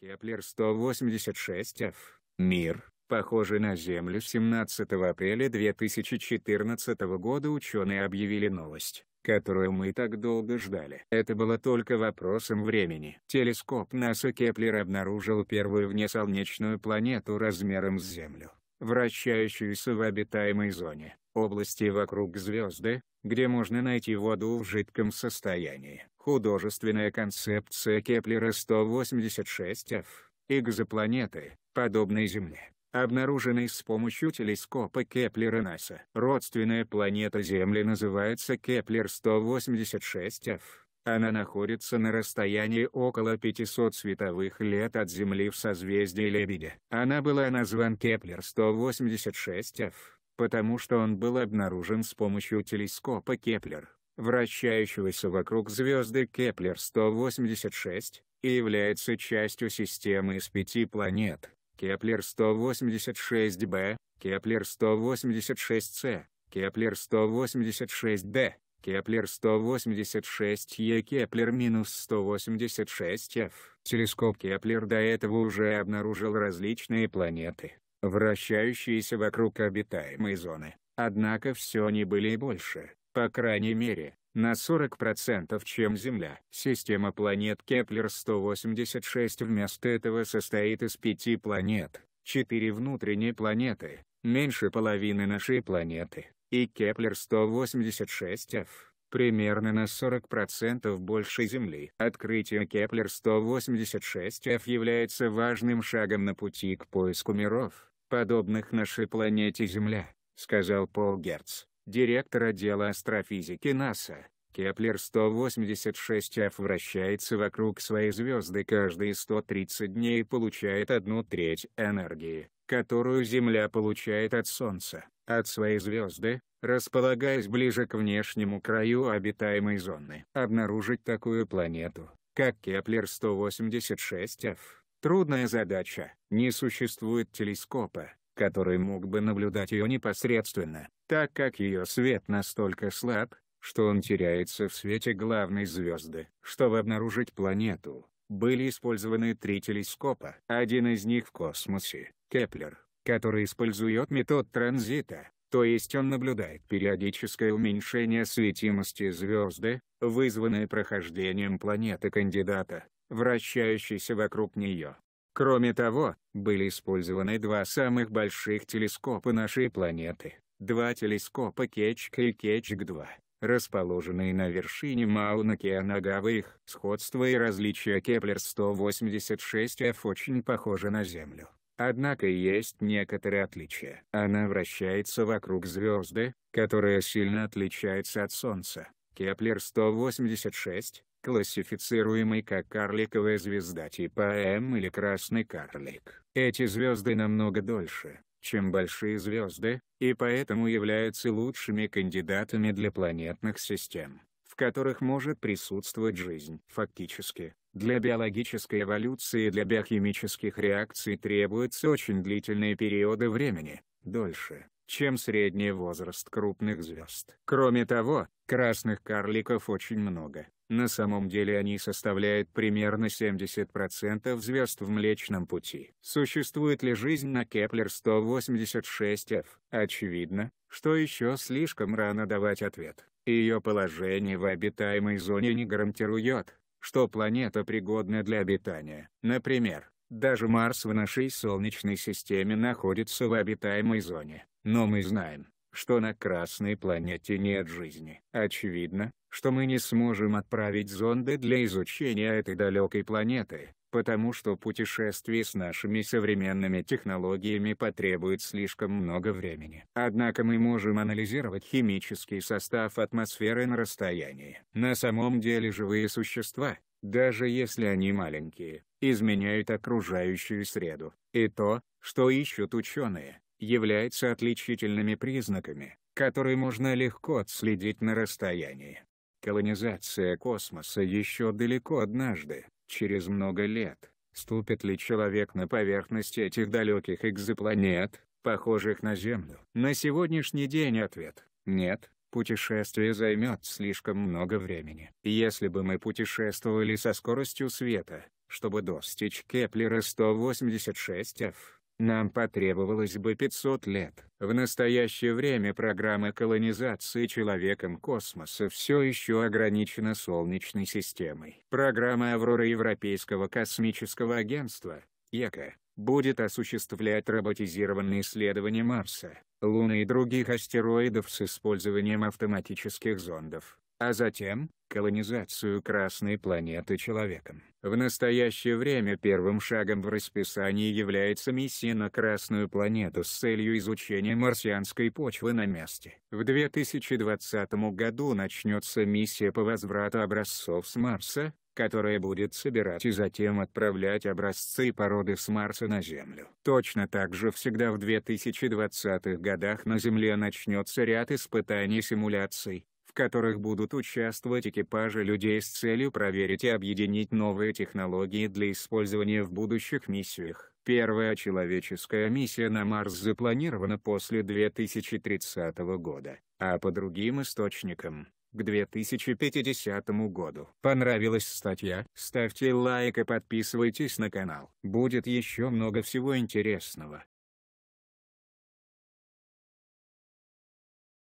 Кеплер-186F. Мир, похожий на Землю 17 апреля 2014 года ученые объявили новость которую мы так долго ждали. Это было только вопросом времени. Телескоп НАСА Кеплер обнаружил первую внесолнечную планету размером с Землю, вращающуюся в обитаемой зоне, области вокруг звезды, где можно найти воду в жидком состоянии. Художественная концепция Кеплера 186f экзопланеты, подобной Земле, обнаруженной с помощью телескопа Кеплера НАСА. Родственная планета Земли называется Кеплер-186f. Она находится на расстоянии около 500 световых лет от Земли в созвездии Лебедя. Она была назван Кеплер-186f, потому что он был обнаружен с помощью телескопа Кеплер вращающегося вокруг звезды Кеплер-186, и является частью системы из пяти планет Кеплер-186b, Кеплер-186c, Кеплер-186d, Кеплер-186e, Кеплер-186f. Телескоп Кеплер до этого уже обнаружил различные планеты, вращающиеся вокруг обитаемой зоны, однако все они были больше по крайней мере, на 40%, чем Земля. Система планет Кеплер-186 вместо этого состоит из пяти планет, четыре внутренние планеты, меньше половины нашей планеты, и Кеплер-186f примерно на 40% больше Земли. Открытие Кеплер-186f является важным шагом на пути к поиску миров, подобных нашей планете Земля, сказал Пол Герц директор отдела астрофизики НАСА. Кеплер-186F вращается вокруг своей звезды каждые 130 дней и получает одну треть энергии, которую Земля получает от Солнца, от своей звезды, располагаясь ближе к внешнему краю обитаемой зоны. Обнаружить такую планету, как Кеплер-186F, трудная задача. Не существует телескопа, который мог бы наблюдать ее непосредственно, так как ее свет настолько слаб, что он теряется в свете главной звезды. Чтобы обнаружить планету, были использованы три телескопа. Один из них в космосе, Кеплер, который использует метод транзита, то есть он наблюдает периодическое уменьшение светимости звезды, вызванное прохождением планеты-кандидата, вращающейся вокруг нее. Кроме того, были использованы два самых больших телескопа нашей планеты, два телескопа Кечк и Кечк-2, расположенные на вершине Мауна-Кианагава их сходство и различия Кеплер-186F очень похожи на Землю. Однако есть некоторые отличия. Она вращается вокруг звезды, которая сильно отличается от Солнца. Кеплер 186, классифицируемый как карликовая звезда типа М или красный карлик. Эти звезды намного дольше, чем большие звезды, и поэтому являются лучшими кандидатами для планетных систем, в которых может присутствовать жизнь. Фактически, для биологической эволюции и для биохимических реакций требуются очень длительные периоды времени, дольше, чем средний возраст крупных звезд. Кроме того, красных карликов очень много. На самом деле они составляют примерно 70% звезд в Млечном Пути. Существует ли жизнь на Кеплер-186f? Очевидно, что еще слишком рано давать ответ. Ее положение в обитаемой зоне не гарантирует, что планета пригодна для обитания. Например, даже Марс в нашей Солнечной системе находится в обитаемой зоне. Но мы знаем, что на Красной планете нет жизни. Очевидно, что мы не сможем отправить зонды для изучения этой далекой планеты, потому что путешествие с нашими современными технологиями потребует слишком много времени. Однако мы можем анализировать химический состав атмосферы на расстоянии. На самом деле живые существа, даже если они маленькие, изменяют окружающую среду, и то, что ищут ученые, является отличительными признаками, которые можно легко отследить на расстоянии. Колонизация космоса еще далеко однажды, через много лет, ступит ли человек на поверхность этих далеких экзопланет, похожих на Землю? На сегодняшний день ответ – нет, Путешествие займет слишком много времени. Если бы мы путешествовали со скоростью света, чтобы достичь Кеплера 186f, нам потребовалось бы 500 лет. В настоящее время программа колонизации человеком космоса все еще ограничена Солнечной системой. Программа «Аврора» Европейского космического агентства, ЕКА, будет осуществлять роботизированные исследования Марса, Луны и других астероидов с использованием автоматических зондов, а затем, колонизацию Красной планеты человеком. В настоящее время первым шагом в расписании является миссия на Красную планету с целью изучения марсианской почвы на месте. В 2020 году начнется миссия по возврату образцов с Марса, которая будет собирать и затем отправлять образцы породы с Марса на Землю. Точно так же всегда в 2020-х годах на Земле начнется ряд испытаний симуляций, в которых будут участвовать экипажи людей с целью проверить и объединить новые технологии для использования в будущих миссиях. Первая человеческая миссия на Марс запланирована после 2030 года, а по другим источникам – к 2050 году. Понравилась статья? Ставьте лайк и подписывайтесь на канал. Будет еще много всего интересного.